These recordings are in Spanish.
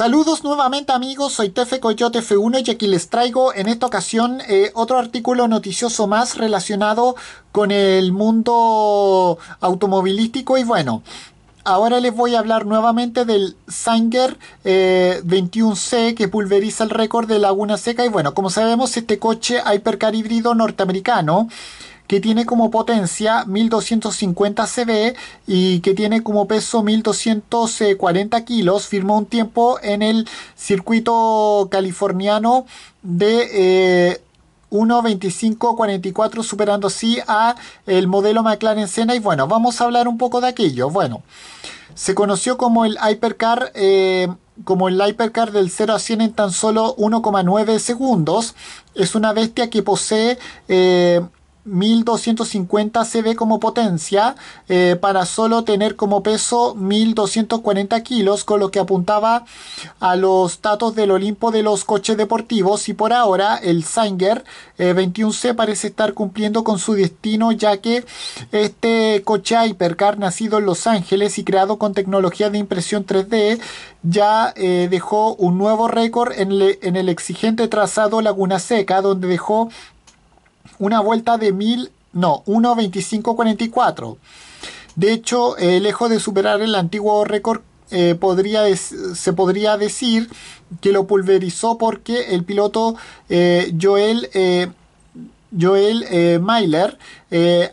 Saludos nuevamente amigos, soy Tefe Coyote F1 y aquí les traigo en esta ocasión eh, otro artículo noticioso más relacionado con el mundo automovilístico y bueno, ahora les voy a hablar nuevamente del Sanger 21C eh, que pulveriza el récord de Laguna Seca. Y bueno, como sabemos, este coche hipercar híbrido norteamericano que tiene como potencia 1250 cb y que tiene como peso 1240 kilos. Firmó un tiempo en el circuito californiano de... Eh, 1.25.44 superando así a el modelo McLaren Senna y bueno, vamos a hablar un poco de aquello. Bueno, se conoció como el Hypercar, eh, como el Hypercar del 0 a 100 en tan solo 1,9 segundos. Es una bestia que posee... Eh, 1250 ve como potencia eh, para solo tener como peso 1240 kilos con lo que apuntaba a los datos del Olimpo de los coches deportivos y por ahora el Sanger 21C eh, parece estar cumpliendo con su destino ya que este coche Hypercar nacido en Los Ángeles y creado con tecnología de impresión 3D ya eh, dejó un nuevo récord en el exigente trazado Laguna Seca donde dejó una vuelta de 1000, no, 1.25.44. De hecho, eh, lejos de superar el antiguo récord, eh, se podría decir que lo pulverizó porque el piloto eh, Joel, Joel Myler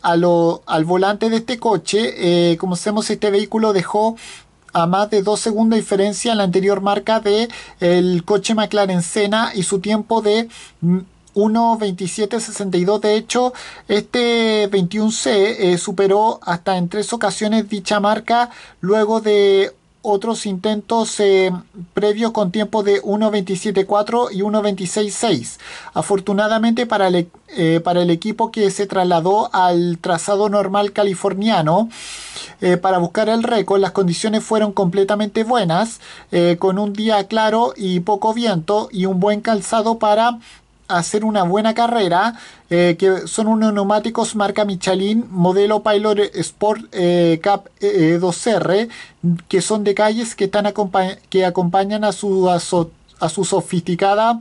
al volante de este coche, como sabemos, este vehículo dejó a más de 2 segundos de diferencia en la anterior marca de el coche McLaren Sena y su tiempo de 1.2762. De hecho, este 21C eh, superó hasta en tres ocasiones dicha marca luego de otros intentos eh, previos con tiempo de 1.27.4 y 1.26.6. Afortunadamente para el, e, eh, para el equipo que se trasladó al trazado normal californiano para buscar el récord, las condiciones fueron completamente buenas, con un día claro y poco viento y un buen calzado para hacer una buena carrera, eh, que son unos neumáticos marca Michelin, modelo Pilot Sport eh, Cap 2R, eh, que son de calles que, están que acompañan a su, a su sofisticada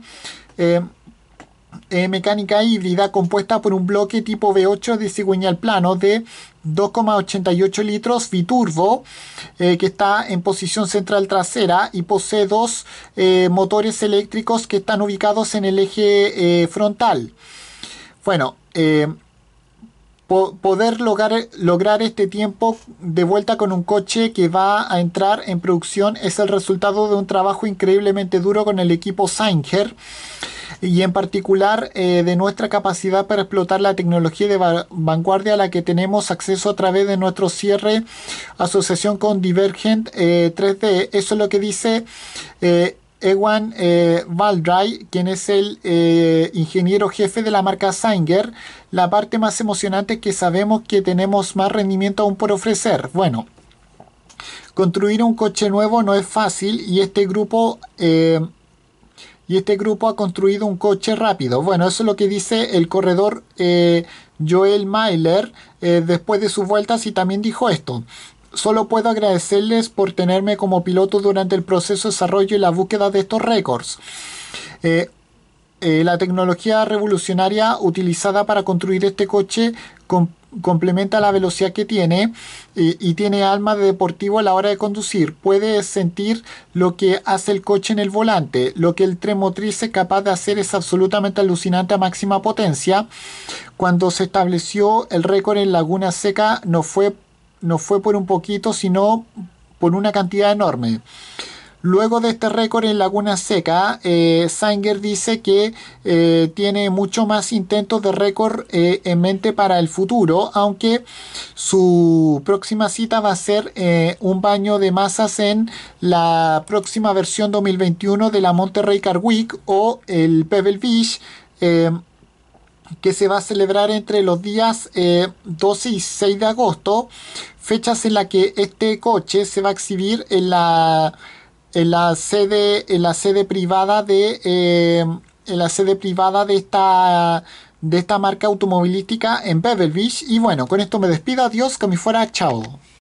eh, mecánica híbrida compuesta por un bloque tipo V8 de cigüeñal plano de 2,88 litros biturbo eh, que está en posición central trasera y posee dos eh, motores eléctricos que están ubicados en el eje frontal. Bueno, poder lograr, lograr este tiempo de vuelta con un coche que va a entrar en producción es el resultado de un trabajo increíblemente duro con el equipo Sanger y en particular eh, de nuestra capacidad para explotar la tecnología de vanguardia a la que tenemos acceso a través de nuestro cierre asociación con Divergent 3D. Eh, Eso es lo que dice eh, Ewan eh, Valdry, quien es el ingeniero jefe de la marca Sanger, la parte más emocionante es que sabemos que tenemos más rendimiento aún por ofrecer. Bueno, construir un coche nuevo no es fácil y este grupo y este grupo ha construido un coche rápido. Bueno, eso es lo que dice el corredor eh, Joel Myler eh, después de sus vueltas y también dijo esto. Solo puedo agradecerles por tenerme como piloto durante el proceso de desarrollo y la búsqueda de estos récords. Eh, eh, la tecnología revolucionaria utilizada para construir este coche complementa la velocidad que tiene eh, y tiene alma de deportivo a la hora de conducir. Puede sentir lo que hace el coche en el volante. Lo que el tren motriz es capaz de hacer es absolutamente alucinante a máxima potencia. Cuando se estableció el récord en Laguna Seca no fue, no fue por un poquito, sino por una cantidad enorme. Luego de este récord en Laguna Seca, eh, Sanger dice que eh, tiene mucho más intentos de récord eh, en mente para el futuro, aunque su próxima cita va a ser un baño de masas en la próxima versión 2021 de la Monterrey Car Week o el Pebble Beach que se va a celebrar entre los días 12 y 6 de agosto, fechas en las que este coche se va a exhibir en la en la sede, en la sede privada de, eh, en la sede privada de esta, de esta marca automovilística en Beverly Beach. Y bueno, con esto me despido. Adiós, que me fuera. Chao.